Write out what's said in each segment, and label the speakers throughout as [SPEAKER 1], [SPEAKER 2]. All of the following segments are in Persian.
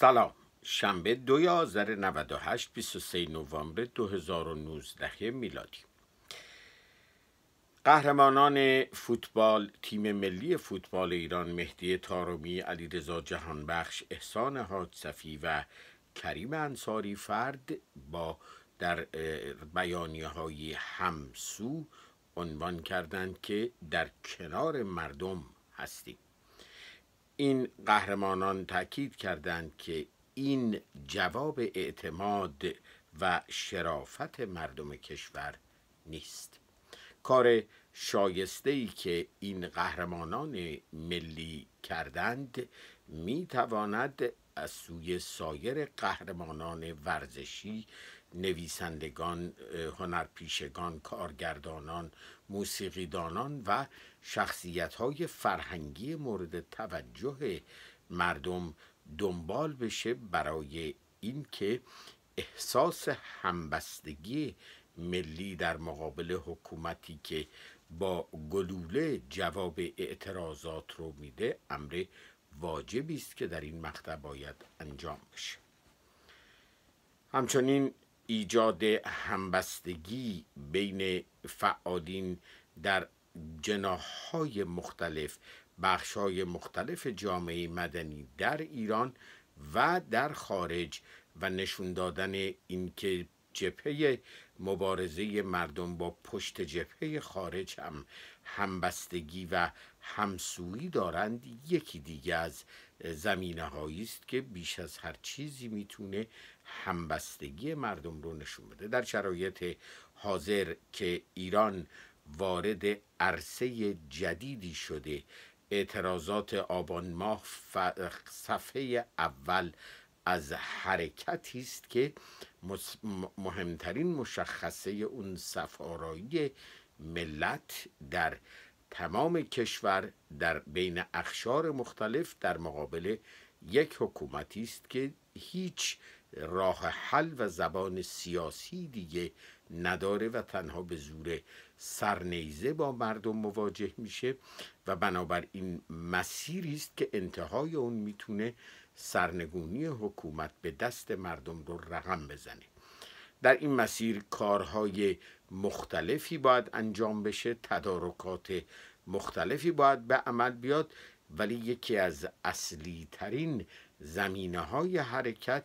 [SPEAKER 1] سلام شنبه دو آذر 98 23 نوامبر 2019 میلادی قهرمانان فوتبال تیم ملی فوتبال ایران مهدی تارومی علیرضا جهانبخش احسان حاج و کریم انصاری فرد با در بیانیه های همسو عنوان کردند که در کنار مردم هستیم این قهرمانان تاکید کردند که این جواب اعتماد و شرافت مردم کشور نیست کار شایسته ای که این قهرمانان ملی کردند می تواند از سوی سایر قهرمانان ورزشی نویسندگان هنرپیشگان کارگردانان موسیقیدانان و شخصیت های فرهنگی مورد توجه مردم دنبال بشه برای اینکه احساس همبستگی ملی در مقابل حکومتی که با گلوله جواب اعتراضات رو میده امر واجبی است که در این مقطع باید انجام بشه همچنین ایجاد همبستگی بین فعالین در جناهای مختلف بخشهای مختلف جامعه مدنی در ایران و در خارج و نشون دادن اینکه جبهه مبارزه مردم با پشت جبهه خارج هم همبستگی و همسویی دارند یکی دیگه از زمینه هایی است که بیش از هر چیزی میتونه همبستگی مردم رو نشون بده در شرایط حاضر که ایران وارد عرصه جدیدی شده اعتراضات آبان ماه صفحه اول از حرکتی است که مهمترین مشخصه اون سفارایی ملت در تمام کشور در بین اخشار مختلف در مقابل یک حکومتی است که هیچ راه حل و زبان سیاسی دیگه نداره و تنها به زور سرنیزه با مردم مواجه میشه و بنابراین مسیری است که انتهای اون میتونه سرنگونی حکومت به دست مردم رو رقم بزنه در این مسیر کارهای مختلفی باید انجام بشه تدارکات مختلفی باید به عمل بیاد ولی یکی از اصلی ترین زمینه های حرکت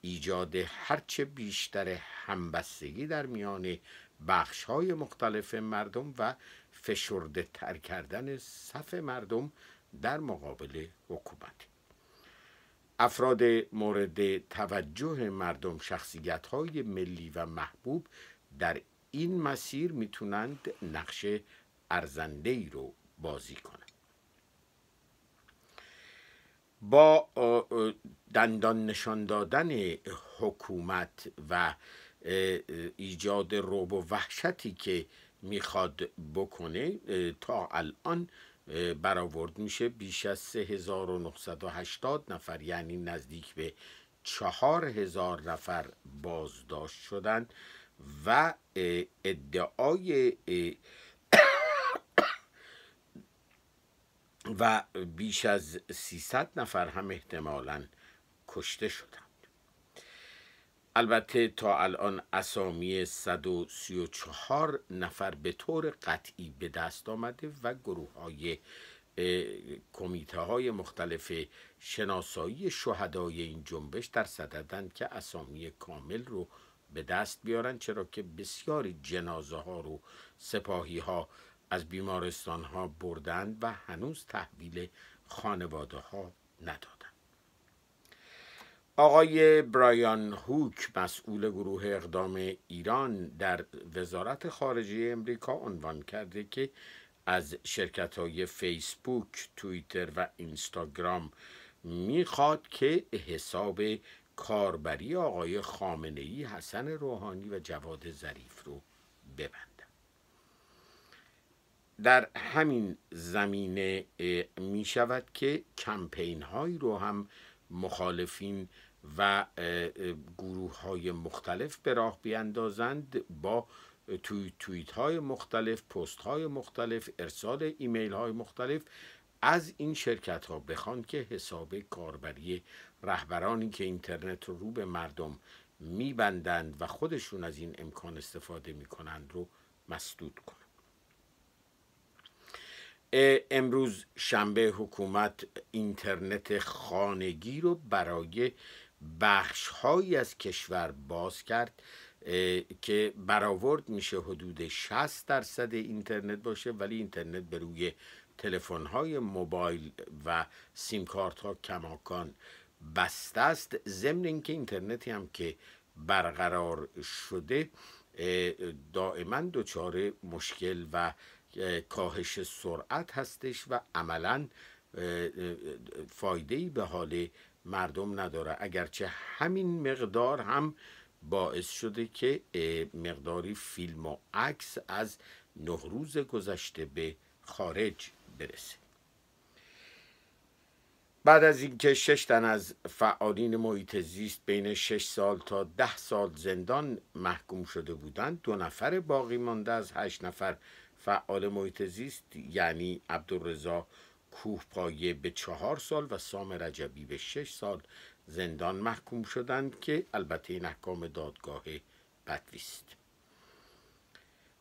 [SPEAKER 1] ایجاد هرچه بیشتر همبستگی در میان بخش های مختلف مردم و فشرده تر کردن صف مردم در مقابل حکومت افراد مورد توجه مردم شخصیت های ملی و محبوب در این مسیر میتونند نقش ارزنده ای رو بازی کنند با دندان نشان دادن حکومت و ایجاد روب و وحشتی که میخواد بکنه تا الان برآورد میشه بیش از 3980 نفر یعنی نزدیک به 4000 نفر بازداشت شدند و ادعای و بیش از 300 نفر هم احتمالا کشته شدند البته تا الان اسامی 134 نفر به طور قطعی به دست آمده و گروه های کمیته های مختلف شناسایی شهدای این جنبش در صددن که اسامی کامل رو به دست بیارن چرا که بسیاری جنازه ها رو سپاهی ها از بیمارستان ها بردند و هنوز تحویل خانواده ها نداد آقای برایان هوک مسئول گروه اقدام ایران در وزارت خارجه امریکا عنوان کرده که از شرکت های فیسبوک، توییتر و اینستاگرام میخواد که حساب کاربری آقای خامنه ای، حسن روحانی و جواد ظریف رو ببندن در همین زمینه می شود که کمپین هایی رو هم مخالفین و گروه های مختلف به راه بیندازند با توی توییت های مختلف پست های مختلف ارسال ایمیل های مختلف از این شرکت ها بخوان که حساب کاربری رهبرانی که اینترنت رو رو به مردم میبندند و خودشون از این امکان استفاده میکنند رو مسدود کنند امروز شنبه حکومت اینترنت خانگی رو برای بخش از کشور باز کرد که برآورد میشه حدود 60 درصد اینترنت باشه ولی اینترنت به روی تلفن های موبایل و سیم کارت ها کماکان بسته است ضمن اینکه اینترنتی هم که برقرار شده دائما دچار مشکل و کاهش سرعت هستش و عملا فایده به حال مردم نداره اگرچه همین مقدار هم باعث شده که مقداری فیلم و عکس از نه روز گذشته به خارج برسه بعد از اینکه شش تن از فعالین محیط زیست بین شش سال تا ده سال زندان محکوم شده بودند دو نفر باقی مانده از هشت نفر فعال محیط زیست یعنی عبدالرضا کوهپایه به چهار سال و سام رجبی به شش سال زندان محکوم شدند که البته این احکام دادگاه بدوی است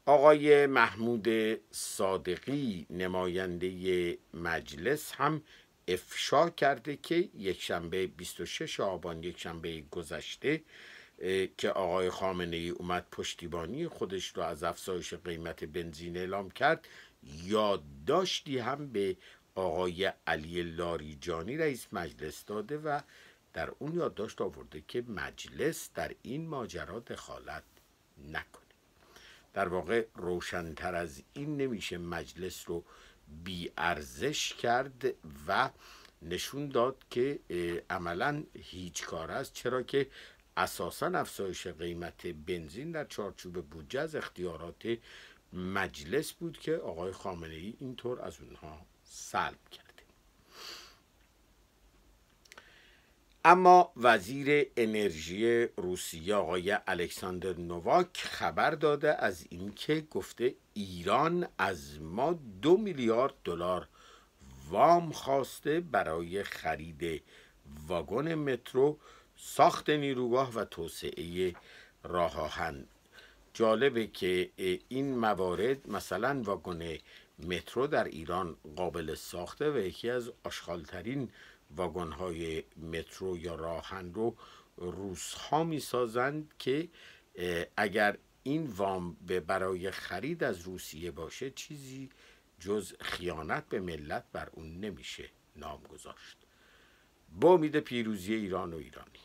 [SPEAKER 1] آقای محمود صادقی نماینده مجلس هم افشا کرده که یکشنبه 26 آبان یکشنبه گذشته که آقای خامنه ای اومد پشتیبانی خودش رو از افزایش قیمت بنزین اعلام کرد یادداشتی هم به آقای علی لاریجانی رئیس مجلس داده و در اون یادداشت آورده که مجلس در این ماجرا دخالت نکنه در واقع روشنتر از این نمیشه مجلس رو بیارزش کرد و نشون داد که عملا هیچ کار است چرا که اساسا افزایش قیمت بنزین در چارچوب بودجه از اختیارات مجلس بود که آقای خامنه ای اینطور از اونها سلب کرده اما وزیر انرژی روسیه آقای الکساندر نواک خبر داده از اینکه گفته ایران از ما دو میلیارد دلار وام خواسته برای خرید واگن مترو ساخت نیروگاه و توسعه راه آهن جالبه که این موارد مثلا واگن مترو در ایران قابل ساخته و یکی از آشغالترین واگن های مترو یا راهن رو روس ها می سازند که اگر این وام به برای خرید از روسیه باشه چیزی جز خیانت به ملت بر اون نمیشه نام گذاشت با امید پیروزی ایران و ایرانی